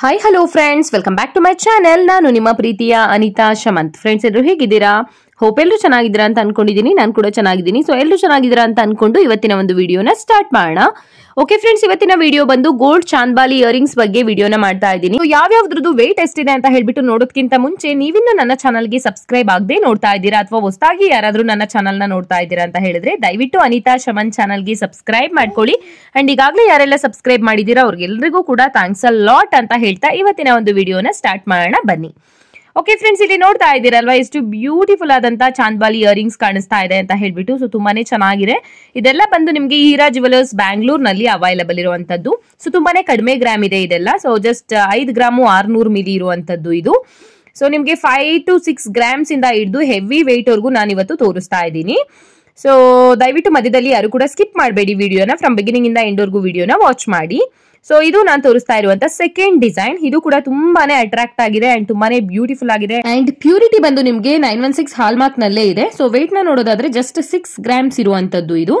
hi hello friends welcome back to my channel ನಾನು ನಿಮ್ಮ ಪ್ರೀತಿಯ ಅನಿತಾ ಶಮಂತ್ ಫ್ರೆಂಡ್ಸ್ ಎಲ್ಲರೂ ಹೇಗಿದ್ದೀರಾ ಹೋಪ್ ಎಲ್ಲರೂ ಚೆನ್ನಾಗಿದ್ದೀರಾ ಅಂತ ಅನ್ಕೊಂಡಿದ್ದೀನಿ ನಾನು ಕೂಡ ಚೆನ್ನಾಗಿದ್ದೀನಿ ಸೊ ಎಲ್ಲರೂ ಚೆನ್ನಾಗಿದ್ದೀರಾ ಅಂತ ಅನ್ಕೊಂಡು ಇವತ್ತಿನ ಒಂದು ವಿಡಿಯೋನ ಸ್ಟಾರ್ಟ್ ಮಾಡೋಣ ಓಕೆ ಫ್ರೆಂಡ್ಸ್ ಇವತ್ತಿನ ವಿಡಿಯೋ ಬಂದು ಗೋಲ್ಡ್ ಚಾಂದ್ಬಾಲಿ ಇಯರಿಂಗ್ಸ್ ಬಗ್ಗೆ ವಿಡಿಯೋನ ಮಾಡ್ತಾ ಇದ್ದೀನಿ ಯಾವ್ಯಾವ್ದ್ರದ್ದು ವೇಟ್ ಎಷ್ಟಿದೆ ಅಂತ ಹೇಳ್ಬಿಟ್ಟು ನೋಡೋದಕ್ಕಿಂತ ಮುಂಚೆ ನೀವಿನ್ನು ನನ್ನ ಚಾನಲ್ಗೆ ಸಬ್ಸ್ಕ್ರೈಬ್ ಆಗದೆ ನೋಡ್ತಾ ಇದ್ದೀರಾ ಅಥವಾ ಹೊಸದಾಗಿ ಯಾರಾದರೂ ನನ್ನ ಚಾನಲ್ನ ನೋಡ್ತಾ ಇದ್ದೀರಾ ಅಂತ ಹೇಳಿದ್ರೆ ದಯವಿಟ್ಟು ಅನಿತಾ ಶಮನ್ ಚಾನಲ್ಗೆ ಸಬ್ಸ್ಕ್ರೈಬ್ ಮಾಡ್ಕೊಳ್ಳಿ ಅಂಡ್ ಈಗಾಗಲೇ ಯಾರೆಲ್ಲ ಸಬ್ಸ್ಕ್ರೈಬ್ ಮಾಡಿದ್ದೀರಾ ಅವ್ರಿಗೆಲ್ಲರಿಗೂ ಕೂಡ ಥ್ಯಾಂಕ್ಸ್ ಅ ಲಾಟ್ ಅಂತ ಹೇಳ್ತಾ ಇವತ್ತಿನ ಒಂದು ವಿಡಿಯೋನ ಸ್ಟಾರ್ಟ್ ಮಾಡೋಣ ಬನ್ನಿ ಓಕೆ ಫ್ರೆಂಡ್ಸ್ ಇಲ್ಲಿ ನೋಡ್ತಾ ಇದ್ದೀರಲ್ವಾ ಎಷ್ಟು ಬ್ಯೂಟಿಫುಲ್ ಆದಂತ ಚಾಂದ್ಬಾಲಿ ಇಯರಿಂಗ್ಸ್ ಕಾಣಿಸ್ತಾ ಇದೆ ಅಂತ ಹೇಳ್ಬಿಟ್ಟು ಸೊ ತುಂಬಾನೇ ಚೆನ್ನಾಗಿದೆ ಇದೆಲ್ಲ ಬಂದು ನಿಮಗೆ ಹೀರಾ ಜುವೆಲರ್ಸ್ ಬ್ಯಾಂಗ್ಳೂರ್ ನಲ್ಲಿ ಅವೈಲಬಲ್ ಇರುವಂತದ್ದು ಸೊ ತುಂಬಾನೇ ಕಡಿಮೆ ಗ್ರಾಮ್ ಇದೆ ಇದೆಲ್ಲ ಸೊ ಜಸ್ಟ್ uh, ಐದು ಗ್ರಾಮು ಆರ್ನೂರು ಮಿಲಿ ಇರುವಂತದ್ದು ಇದು ಸೊ ನಿಮಗೆ ಫೈವ್ ಟು ಸಿಕ್ಸ್ ಗ್ರಾಮ್ಸ್ ಇಂದ ಹಿಡಿದು ಹೆವಿ ವೆಯ್ಟ್ ವರ್ಗೂ ನಾನು ಇವತ್ತು ತೋರಿಸ್ತಾ ಇದ್ದೀನಿ ಸೊ ದಯವಿಟ್ಟು ಮಧ್ಯದಲ್ಲಿ ಯಾರು ಕೂಡ ಸ್ಕಿಪ್ ಮಾಡಬೇಡಿ ವಿಡಿಯೋನ ಫ್ರಮ್ ಬಿಗಿನಿಂಗ್ ಇಂದ ಎಂಡ್ವರೆಗೂ ವಿಡಿಯೋನ ವಾಚ್ ಮಾಡಿ ಸೊ ಇದು ನಾನು ತೋರಿಸ್ತಾ ಇರುವಂತ ಸೆಕೆಂಡ್ ಡಿಸೈನ್ ಇದು ಕೂಡ ತುಂಬಾನೇ ಅಟ್ರಾಕ್ಟ್ ಆಗಿದೆ ಅಂಡ್ ತುಂಬಾನೇ ಬ್ಯೂಟಿಫುಲ್ ಆಗಿದೆ ಅಂಡ್ ಪ್ಯೂರಿಟಿ ಬಂದು ನಿಮಗೆ nine one six hallmark ನಲ್ಲೇ ಇದೆ ಸೊ ವೇಟ್ ನ ನೋಡೋದಾದ್ರೆ ಜಸ್ಟ್ ಸಿಕ್ಸ್ ಗ್ರಾಮ್ಸ್ ಇರುವಂತದ್ದು ಇದು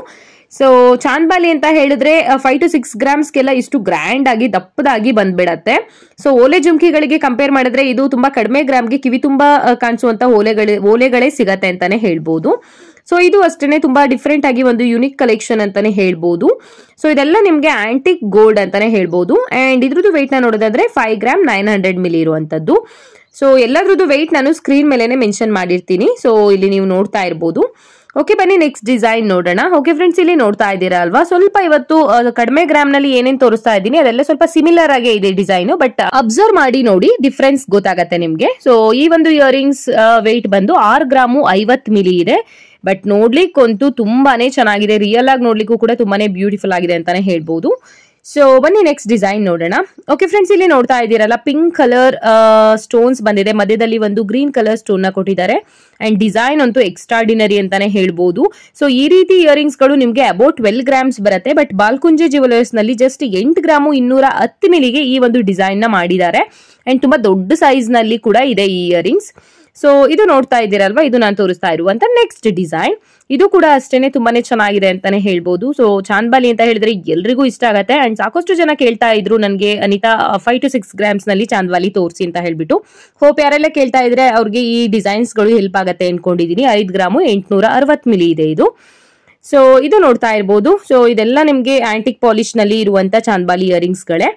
ಸೊ ಚಾಂದ್ಬಾಲಿ ಅಂತ ಹೇಳಿದ್ರೆ ಫೈವ್ ಟು ಸಿಕ್ಸ್ ಗೆಲ್ಲ ಇಷ್ಟು ಗ್ರ್ಯಾಂಡ್ ಆಗಿ ದಪ್ಪದಾಗಿ ಬಂದ್ಬಿಡತ್ತೆ ಸೊ ಓಲೆ ಜುಮ್ಕಿಗಳಿಗೆ ಕಂಪೇರ್ ಮಾಡಿದ್ರೆ ಇದು ತುಂಬಾ ಕಡಿಮೆ ಗ್ರಾಮ್ಗೆ ಕಿವಿ ತುಂಬಾ ಕಾಣಿಸುವಂತ ಓಲೆಗಳ ಓಲೆಗಳೇ ಸಿಗತ್ತೆ ಅಂತಾನೆ ಹೇಳ್ಬೋದು ಸೊ ಇದು ಅಷ್ಟೇ ತುಂಬಾ ಡಿಫ್ರೆಂಟ್ ಆಗಿ ಒಂದು ಯುನಿಕ್ ಕಲೆಕ್ಷನ್ ಅಂತಾನೆ ಹೇಳ್ಬೋದು ಸೊ ಇದೆಲ್ಲ ನಿಮಗೆ ಆಂಟಿಕ್ ಗೋಲ್ಡ್ ಅಂತಾನೆ ಹೇಳ್ಬೋದು ಅಂಡ್ ಇದ್ರದ್ದು ವೆಯ್ಟ್ ನ ನೋಡೋದಾದ್ರೆ five gram nine hundred milli ಇರುವಂತದ್ದು ಸೊ ಎಲ್ಲದ್ರದ್ದು ವೆಯ್ಟ್ ನಾನು ಸ್ಕ್ರೀನ್ ಮೇಲೆನೆ ಮೆನ್ಷನ್ ಮಾಡಿರ್ತೀನಿ ಸೊ ಇಲ್ಲಿ ನೀವು ನೋಡ್ತಾ ಇರ್ಬೋದು ಓಕೆ ಬನ್ನಿ ನೆಕ್ಸ್ಟ್ ಡಿಸೈನ್ ನೋಡೋಣ ಓಕೆ ಫ್ರೆಂಡ್ಸ್ ಇಲ್ಲಿ ನೋಡ್ತಾ ಇದ್ದೀರಾ ಅಲ್ವಾ ಸ್ವಲ್ಪ ಇವತ್ತು ಕಡಿಮೆ ಗ್ರಾಮ್ ನಲ್ಲಿ ಏನೇನ್ ತೋರಿಸ್ತಾ ಇದ್ದೀನಿ ಅದೆಲ್ಲ ಸ್ವಲ್ಪ ಸಿಮಿಲರ್ ಆಗಿ ಇದೆ ಡಿಸೈನ್ ಬಟ್ ಅಬ್ಸರ್ವ್ ಮಾಡಿ ನೋಡಿ ಡಿಫ್ರೆನ್ಸ್ ಗೊತ್ತಾಗತ್ತೆ ನಿಮ್ಗೆ ಸೊ ಈ ಒಂದು ಇಯರಿಂಗ್ಸ್ ವೆಯ್ಟ್ ಬಂದು ಆರ್ ಗ್ರಾಮು ಐವತ್ ಮಿಲಿ ಇದೆ ಬಟ್ ನೋಡ್ಲಿಕ್ಕಂತೂ ತುಂಬಾನೇ ಚೆನ್ನಾಗಿದೆ ರಿಯಲ್ ಆಗಿ ನೋಡ್ಲಿಕ್ಕೂ ಕೂಡ ತುಂಬಾನೇ ಬ್ಯೂಟಿಫುಲ್ ಆಗಿದೆ ಅಂತಾನೆ ಹೇಳ್ಬಹುದು ಸೊ ಬನ್ನಿ ನೆಕ್ಸ್ಟ್ ಡಿಸೈನ್ ನೋಡೋಣ ಓಕೆ ಫ್ರೆಂಡ್ಸ್ ಇಲ್ಲಿ ನೋಡ್ತಾ ಇದ್ದೀರಲ್ಲ ಪಿಂಕ್ ಕಲರ್ ಸ್ಟೋನ್ಸ್ ಬಂದಿದೆ ಮಧ್ಯದಲ್ಲಿ ಒಂದು ಗ್ರೀನ್ ಕಲರ್ ಸ್ಟೋನ್ ನ ಕೊಟ್ಟಿದ್ದಾರೆ ಅಂಡ್ ಡಿಸೈನ್ ಅಂತೂ ಎಕ್ಸ್ಟ್ರಾರ್ಡಿನರಿ ಅಂತಾನೆ ಹೇಳ್ಬಹುದು ಸೊ ಈ ರೀತಿ ಇಯರಿಂಗ್ಸ್ ಗಳು ನಿಮಗೆ ಅಬೌಟ್ ಟ್ವೆಲ್ ಗ್ರಾಮ್ಸ್ ಬರುತ್ತೆ ಬಟ್ ಬಾಲ್ಕುಂಜೆ ಜ್ಯುವೆಲರ್ಸ್ ನಲ್ಲಿ ಜಸ್ಟ್ ಎಂಟು ಗ್ರಾಮು ಇನ್ನೂರ ಹತ್ತು ಮಿಲಿಗೆ ಈ ಒಂದು ಡಿಸೈನ್ ನ ಮಾಡಿದ್ದಾರೆ ಅಂಡ್ ತುಂಬಾ ದೊಡ್ಡ ಸೈಜ್ ನಲ್ಲಿ ಕೂಡ ಇದೆ ಈ ಇಯರಿಂಗ್ಸ್ ಸೊ ಇದು ನೋಡ್ತಾ ಇದ್ದೀರಲ್ವಾ ಇದು ನಾನು ತೋರಿಸ್ತಾ ಇರುವಂತ ನೆಕ್ಸ್ಟ್ ಡಿಸೈನ್ ಇದು ಕೂಡ ಅಷ್ಟೇನೆ ತುಂಬಾನೇ ಚೆನ್ನಾಗಿದೆ ಅಂತಾನೆ ಹೇಳ್ಬೋದು ಸೊ ಚಾಂದ್ಬಾಲಿ ಅಂತ ಹೇಳಿದ್ರೆ ಎಲ್ರಿಗೂ ಇಷ್ಟ ಆಗುತ್ತೆ ಅಂಡ್ ಸಾಕಷ್ಟು ಜನ ಕೇಳ್ತಾ ಇದ್ರು ನನಗೆ Anita five to six grams ನಲ್ಲಿ ಚಾಂದ್ವಾಲಿ ತೋರಿಸಿ ಅಂತ ಹೇಳ್ಬಿಟ್ಟು ಹೋಪ್ ಯಾರೆಲ್ಲ ಕೇಳ್ತಾ ಇದ್ರೆ ಅವ್ರಿಗೆ ಈ ಡಿಸೈನ್ಸ್ ಗಳು ಹೆಲ್ಪ್ ಆಗುತ್ತೆ ಅನ್ಕೊಂಡಿದೀನಿ ಐದು ಗ್ರಾಮು ಎಂಟುನೂರ ಅರವತ್ ಮಿಲಿ ಇದೆ ಇದು ಸೊ ಇದು ನೋಡ್ತಾ ಇರ್ಬೋದು ಸೊ ಇದೆಲ್ಲ ನಿಮಗೆ ಆಂಟಿಕ್ ಪಾಲಿಶ್ ನಲ್ಲಿ ಇರುವಂತ ಚಾಂದ್ಬಾಲಿ ಇಯರಿಂಗ್ಸ್ ಗಳೇ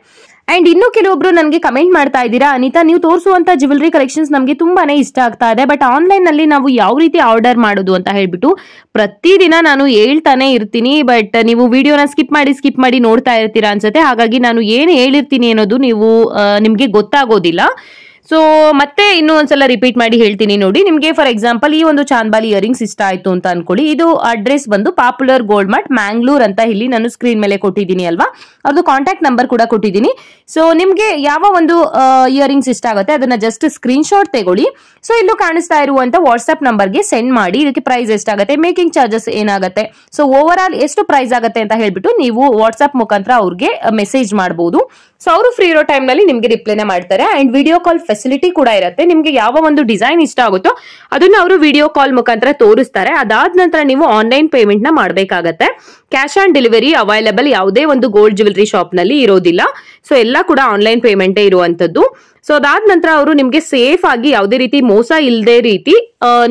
ಅಂಡ್ ಇನ್ನು ಕೆಲವೊಬ್ರು ನನಗೆ ಕಮೆಂಟ್ ಮಾಡ್ತಾ ಇದ್ದೀರಾ ಅನಿತಾ ನೀವು ತೋರಿಸುವಂತ ಜ್ಯುವೆಲ್ರಿ ಕಲೆಕ್ಷನ್ಸ್ ನಮಗೆ ತುಂಬಾನೇ ಇಷ್ಟ ಆಗ್ತಾ ಇದೆ ಬಟ್ ಆನ್ಲೈನ್ ನಲ್ಲಿ ನಾವು ಯಾವ ರೀತಿ ಆರ್ಡರ್ ಮಾಡೋದು ಅಂತ ಹೇಳ್ಬಿಟ್ಟು ಪ್ರತಿದಿನ ನಾನು ಹೇಳ್ತಾನೆ ಇರ್ತೀನಿ ಬಟ್ ನೀವು ವಿಡಿಯೋನ ಸ್ಕಿಪ್ ಮಾಡಿ ಸ್ಕಿಪ್ ಮಾಡಿ ನೋಡ್ತಾ ಇರ್ತೀರಾ ಅನ್ಸುತ್ತೆ ಹಾಗಾಗಿ ನಾನು ಏನು ಹೇಳಿರ್ತೀನಿ ಅನ್ನೋದು ನೀವು ನಿಮಗೆ ಗೊತ್ತಾಗೋದಿಲ್ಲ ಸೊ ಮತ್ತೆ ಇನ್ನೂ ಒಂದ್ಸಲ ರಿಪೀಟ್ ಮಾಡಿ ಹೇಳ್ತೀನಿ ನೋಡಿ ನಿಮಗೆ ಫಾರ್ ಎಕ್ಸಾಂಪಲ್ ಈ ಒಂದು ಚಾಂದಬಾಲಿ ಇಯರಿಂಗ್ಸ್ ಇಷ್ಟ ಆಯ್ತು ಅಂತ ಅನ್ಕೊಳ್ಳಿ ಇದು ಅಡ್ರೆಸ್ ಬಂದು ಪಾಪ್ಯುಲರ್ ಗೋಲ್ಡ್ ಮಾರ್ಟ್ ಮ್ಯಾಂಗ್ಳೂರ್ ಅಂತ ಇಲ್ಲಿ ನಾನು ಸ್ಕ್ರೀನ್ ಮೇಲೆ ಕೊಟ್ಟಿದ್ದೀನಿ ಅಲ್ವಾ ಅವ್ರದ್ದು ಕಾಂಟ್ಯಾಕ್ಟ್ ನಂಬರ್ ಕೂಡ ಕೊಟ್ಟಿದ್ದೀನಿ ಸೊ ನಿಮಗೆ ಯಾವ ಒಂದು ಇಯರಿಂಗ್ಸ್ ಇಷ್ಟ ಆಗುತ್ತೆ ಅದನ್ನ ಜಸ್ಟ್ ಸ್ಕ್ರೀನ್ ಶಾಟ್ ತಗೊಳ್ಳಿ ಸೊ ಇಲ್ಲೂ ಕಾಣಿಸ್ತಾ ಇರುವಂತ ವಾಟ್ಸ್ಆಪ್ ನಂಬರ್ಗೆ ಸೆಂಡ್ ಮಾಡಿ ಇದಕ್ಕೆ ಪ್ರೈಸ್ ಎಷ್ಟಾಗುತ್ತೆ ಮೇಕಿಂಗ್ ಚಾರ್ಜಸ್ ಏನಾಗುತ್ತೆ ಸೊ ಓವರ್ ಆಲ್ ಎಷ್ಟು ಪ್ರೈಸ್ ಆಗುತ್ತೆ ಅಂತ ಹೇಳ್ಬಿಟ್ಟು ನೀವು ವಾಟ್ಸ್ಆಪ್ ಮುಖಾಂತರ ಅವ್ರಿಗೆ ಮೆಸೇಜ್ ಮಾಡಬಹುದು ಸೊ ಅವರು ಫ್ರೀ ಇರೋ ಟೈಮ್ ನಲ್ಲಿ ನಿಮ್ಗೆ ರಿಪ್ಲೈನೇ ಮಾಡ್ತಾರೆ ಅಂಡ್ ವಿಡಿಯೋ ಕಾಲ್ ಫೆಸಿಲಿಟಿ ಕೂಡ ಇರುತ್ತೆ ನಿಮ್ಗೆ ಯಾವ ಒಂದು ಡಿಸೈನ್ ಇಷ್ಟ ಆಗುತ್ತೋ ಅದನ್ನ ಅವರು ವಿಡಿಯೋ ಕಾಲ್ ಮುಖಾಂತರ ತೋರಿಸ್ತಾರೆ ಅದಾದ ನಂತರ ನೀವು ಆನ್ಲೈನ್ ಪೇಮೆಂಟ್ ನ ಮಾಡಬೇಕಾಗತ್ತೆ ಕ್ಯಾಶ್ ಆನ್ ಡೆಲಿವರಿ ಅವೈಲೇಬಲ್ ಯಾವುದೇ ಒಂದು ಗೋಲ್ಡ್ ಜ್ಯುವೆಲ್ರಿ ಶಾಪ್ ನಲ್ಲಿ ಇರೋದಿಲ್ಲ ಸೊ ಎಲ್ಲ ಕೂಡ ಆನ್ಲೈನ್ ಪೇಮೆಂಟೇ ಇರುವಂತದ್ದು ಸೊ ಅದಾದ ನಂತರ ಅವರು ನಿಮ್ಗೆ ಸೇಫ್ ಆಗಿ ಯಾವುದೇ ರೀತಿ ಮೋಸ ಇಲ್ಲದೆ ರೀತಿ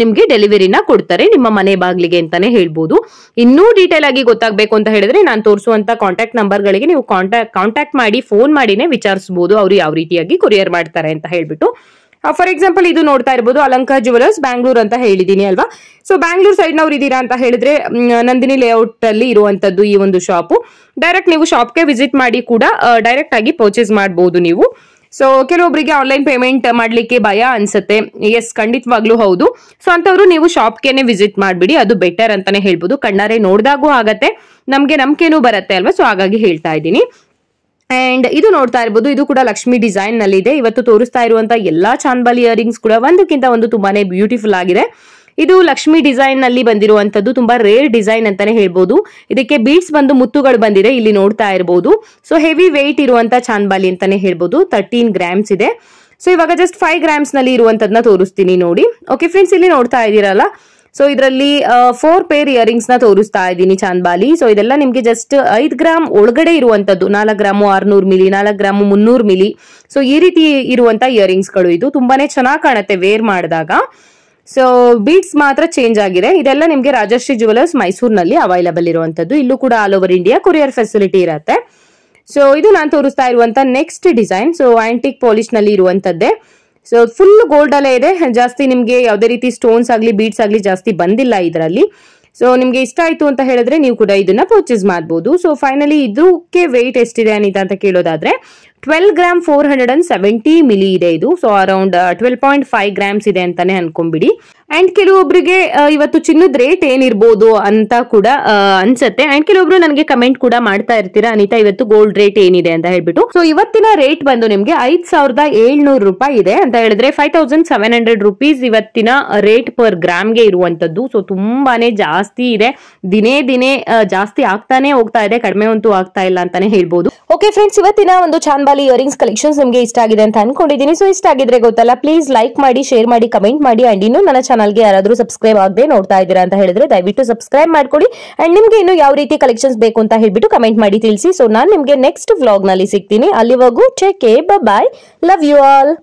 ನಿಮಗೆ ಡೆಲಿವರಿನ ಕೊಡ್ತಾರೆ ನಿಮ್ಮ ಮನೆ ಬಾಗಿಲಿಗೆ ಅಂತಾನೆ ಹೇಳ್ಬೋದು ಇನ್ನೂ ಡೀಟೇಲ್ ಆಗಿ ಗೊತ್ತಾಗಬೇಕು ಅಂತ ಹೇಳಿದ್ರೆ ನಾನು ತೋರಿಸುವಂತ ಕಾಂಟ್ಯಾಕ್ಟ್ ಗಳಿಗೆ ನೀವು ಕಾಂಟ್ಯಾಕ್ಟ್ ಮಾಡಿ ಫೋನ್ ಮಾಡಿನೇ ವಿಚಾರಿಸಬಹುದು ಅವರು ಯಾವ ರೀತಿಯಾಗಿ ಕೊರಿಯರ್ ಮಾಡ್ತಾರೆ ಅಂತ ಹೇಳ್ಬಿಟ್ಟು ಫಾರ್ uh, ಎಕ್ಸಾಂಪಲ್ ಇದು ನೋಡ್ತಾ ಇರ್ಬೋದು ಅಲಂಕ ಜುವೆಲರ್ಸ್ ಬ್ಯಾಂಗ್ಳೂರ್ ಅಂತ ಹೇಳಿದೀನಿ ಅಲ್ವಾ ಸೊ ಬ್ಯಾಂಗ್ಳೂರ್ ಸೈಡ್ ನವ್ರು ಇದ್ದೀರಾ ಅಂತ ಹೇಳಿದ್ರೆ ನಂದಿನಿ ಲೇಔಟ್ ಅಲ್ಲಿ ಇರುವಂತದ್ದು ಈ ಒಂದು ಶಾಪು ಡೈರೆಕ್ಟ್ ನೀವು ಶಾಪ್ಗೆ ವಿಸಿಟ್ ಮಾಡಿ ಕೂಡ ಡೈರೆಕ್ಟ್ uh, ಆಗಿ ಪರ್ಚೇಸ್ ಮಾಡಬಹುದು ನೀವು ಸೊ ಕೆಲವೊಬ್ಬರಿಗೆ ಆನ್ಲೈನ್ ಪೇಮೆಂಟ್ ಮಾಡಲಿಕ್ಕೆ ಭಯ ಅನ್ಸುತ್ತೆ ಎಸ್ ಖಂಡಿತವಾಗ್ಲೂ ಹೌದು ಸೊ ಅಂತವ್ರು ನೀವು ಶಾಪ್ಗೆನೆ ವಿಸಿಟ್ ಮಾಡ್ಬಿಡಿ ಅದು ಬೆಟರ್ ಅಂತಾನೆ ಹೇಳ್ಬೋದು ಕಣ್ಣಾರೆ ನೋಡಿದಾಗೂ ಆಗತ್ತೆ ನಮಗೆ ನಂಬಿಕೆನೂ ಬರುತ್ತೆ ಅಲ್ವಾ ಸೊ ಹಾಗಾಗಿ ಹೇಳ್ತಾ ಇದ್ದೀನಿ ಅಂಡ್ ಇದು ನೋಡ್ತಾ ಇರಬಹುದು ಇದು ಕೂಡ ಲಕ್ಷ್ಮಿ ಡಿಸೈನ್ ನಲ್ಲಿ ಇದೆ ಇವತ್ತು ತೋರಿಸ್ತಾ ಇರುವಂತಹ ಎಲ್ಲಾ ಚಾಂಬಲ್ ಇಯರಿಂಗ್ಸ್ ಕೂಡ ಒಂದಕ್ಕಿಂತ ಒಂದು ತುಂಬಾನೇ ಬ್ಯೂಟಿಫುಲ್ ಆಗಿದೆ ಇದು ಲಕ್ಷ್ಮಿ ಡಿಸೈನ್ ನಲ್ಲಿ ಬಂದಿರುವಂತದ್ದು ತುಂಬಾ ರೇರ್ ಡಿಸೈನ್ ಅಂತಾನೆ ಹೇಳ್ಬಹುದು ಇದಕ್ಕೆ ಬೀಡ್ಸ್ ಬಂದು ಮುತ್ತುಗಳು ಬಂದಿದೆ ಇಲ್ಲಿ ನೋಡ್ತಾ ಇರಬಹುದು ಸೊ ಹೆವಿ ವೆಯ್ಟ್ ಇರುವಂತ ಚಾನ್ಬಾಲಿ ಅಂತಾನೆ ಹೇಳ್ಬಹುದು ತರ್ಟೀನ್ ಗ್ರಾಮ್ಸ್ ಇದೆ ಸೊ ಇವಾಗ ಜಸ್ಟ್ ಫೈವ್ ಗ್ರಾಮ್ಸ್ ನಲ್ಲಿ ಇರುವಂತದ್ನ ತೋರಿಸ್ತೀನಿ ನೋಡಿ ಓಕೆ ಫ್ರೆಂಡ್ಸ್ ಇಲ್ಲಿ ನೋಡ್ತಾ ಇದ್ದೀರಲ್ಲ ಸೊ ಇದರಲ್ಲಿ ಫೋರ್ ಪೇರ್ ಇಯರಿಂಗ್ಸ್ ನ ತೋರಿಸ್ತಾ ಇದ್ದೀನಿ ಚಾಂದ್ಬಾಲಿ ಸೊ ಇದೆಲ್ಲ ನಿಮಗೆ ಜಸ್ಟ್ ಐದು ಗ್ರಾಮ್ ಒಳಗಡೆ ಇರುವಂತದ್ದು ನಾಲ್ಕು ಗ್ರಾಮು ಆರ್ನೂರು ಮಿಲಿ ನಾಲ್ಕು ಗ್ರಾಮು ಮುನ್ನೂರು ಮಿಲಿ ಸೊ ಈ ರೀತಿ ಇರುವಂತ ಇಯರಿಂಗ್ಸ್ ಗಳು ಇದು ತುಂಬಾನೇ ಚೆನ್ನಾಗಿ ಕಾಣುತ್ತೆ ವೇರ್ ಮಾಡಿದಾಗ ಸೊ ಬೀಟ್ಸ್ ಮಾತ್ರ ಚೇಂಜ್ ಆಗಿದೆ ಇದೆಲ್ಲ ನಿಮಗೆ ರಾಜಶ್ರೀ ಜುವೆಲರ್ಸ್ ಮೈಸೂರಿನಲ್ಲಿ ಅವೈಲಬಲ್ ಇರುವಂತದ್ದು ಇಲ್ಲೂ ಕೂಡ all over India courier facility ಇರುತ್ತೆ ಸೊ ಇದು ನಾನು ತೋರಿಸ್ತಾ ಇರುವಂತ next design so antique polish ನಲ್ಲಿ ಇರುವಂತದ್ದೇ ಸೊ ಫುಲ್ ಗೋಲ್ಡ್ ಅಲ್ಲೇ ಇದೆ ಜಾಸ್ತಿ ನಿಮ್ಗೆ ಯಾವುದೇ ರೀತಿ ಸ್ಟೋನ್ಸ್ ಆಗಲಿ ಬೀಡ್ಸ್ ಆಗಲಿ ಜಾಸ್ತಿ ಬಂದಿಲ್ಲ ಇದರಲ್ಲಿ ಸೊ ನಿಮಗೆ ಇಷ್ಟ ಆಯ್ತು ಅಂತ ಹೇಳಿದ್ರೆ ನೀವು ಕೂಡ ಇದನ್ನ ಪರ್ಚೇಸ್ ಮಾಡಬಹುದು ಸೊ ಫೈನಲಿ ಇದಕ್ಕೆ ವೆಯ್ಟ್ ಎಷ್ಟಿದೆ ಅನಿತಾ ಅಂತ ಕೇಳೋದಾದ್ರೆ twelve gram four hundred and seventy milli ಇದೆ ಇದು so around twelve point five grams ಇದೆ ಅಂತಾನೆ ಅನ್ಕೊಂಬಿಡಿ ಅಂಡ್ ಕೆಲವೊಬ್ಬರಿಗೆ uh, ಇವತ್ತು ಚಿನ್ನದ ರೇಟ್ ಏನಿರ್ಬೋದು ಅಂತ ಕೂಡ uh, ಅನ್ಸುತ್ತೆ ಅಂಡ್ ಕೆಲವೊಬ್ರು ನನಗೆ ಕಮೆಂಟ್ ಕೂಡ ಮಾಡ್ತಾ ಇರ್ತೀರಾ ಅನಿತಾ ಇವತ್ತು ಗೋಲ್ಡ್ ರೇಟ್ ಏನಿದೆ ಅಂತ ಹೇಳ್ಬಿಟ್ಟು ಸೊ ಇವತ್ತಿನ ರೇಟ್ ಬಂದು ನಿಮಗೆ ಐದ್ ಸಾವಿರದ ಏಳ್ನೂರು ರೂಪಾಯಿ ಇದೆ ಅಂತ ಹೇಳಿದ್ರೆ five thousand seven hundred rupees ಇವತ್ತಿನ ರೇಟ್ ಪರ್ ಗ್ರಾಮ್ಗೆ ಇರುವಂತದ್ದು ಸೊ ತುಂಬಾನೇ ಜಾಸ್ತಿ ಇದೆ ದಿನೇ ದಿನೇ uh, ಜಾಸ್ತಿ ಆಗ್ತಾನೆ ಹೋಗ್ತಾ ಇದೆ ಕಡಿಮೆ ಅಂತೂ ಆಗ್ತಾ ಇಲ್ಲ ಅಂತಾನೆ ಹೇಳ್ಬೋದು ಓಕೆ ಫ್ರೆಂಡ್ಸ್ ಇವತ್ತಿನ ಒಂದು ಚಾನ್ ಇಯರಿಂಗ್ಸ್ ಕಲೆಕ್ಷನ್ಸ್ ನಿಮಗೆ ಇಷ್ಟ ಆಗಿದೆ ಅಂತ ಅನ್ಕೊಂಡಿದ್ದೀನಿ ಸೊ ಇಷ್ಟ ಆಗಿದ್ರೆ ಗೊತ್ತಲ್ಲ ಪ್ಲೀಸ್ ಲೈಕ್ ಮಾಡಿ ಶೇರ್ ಮಾಡಿ ಕಮೆಂಟ್ ಮಾಡಿ ಅಂಡ್ ಇನ್ನು ನನ್ನ ಚಾನಲ್ಗೆ ಯಾರಾದರೂ ಸಬ್ಸ್ಕ್ರೈಬ್ ಆಗದೆ ನೋಡ್ತಾ ಇದ್ದೀರಾ ಅಂತ ಹೇಳಿದ್ರೆ ದಯವಿಟ್ಟು ಸಬ್ಸ್ಕ್ರೈಬ್ ಮಾಡ್ಕೊಡಿ ಅಂಡ್ ನಿಮಗೆ ಇನ್ನು ಯಾವ ರೀತಿ ಕಲೆಕ್ಷನ್ಸ್ ಬೇಕು ಅಂತ ಹೇಳ್ಬಿಟ್ಟು ಕಮೆಂಟ್ ಮಾಡಿ ತಿಳಿಸಿ ಸೊ ನಾನು ನಿಮಗೆ ನೆಕ್ಸ್ಟ್ ವ್ಲಾಗ್ ನಲ್ಲಿ ಸಿಗ್ತೀನಿ ಅಲ್ಲಿವಾಗೂ ಚೆಕ್ ಬ ಬಾಯ್ ಲವ್ ಯು ಆಲ್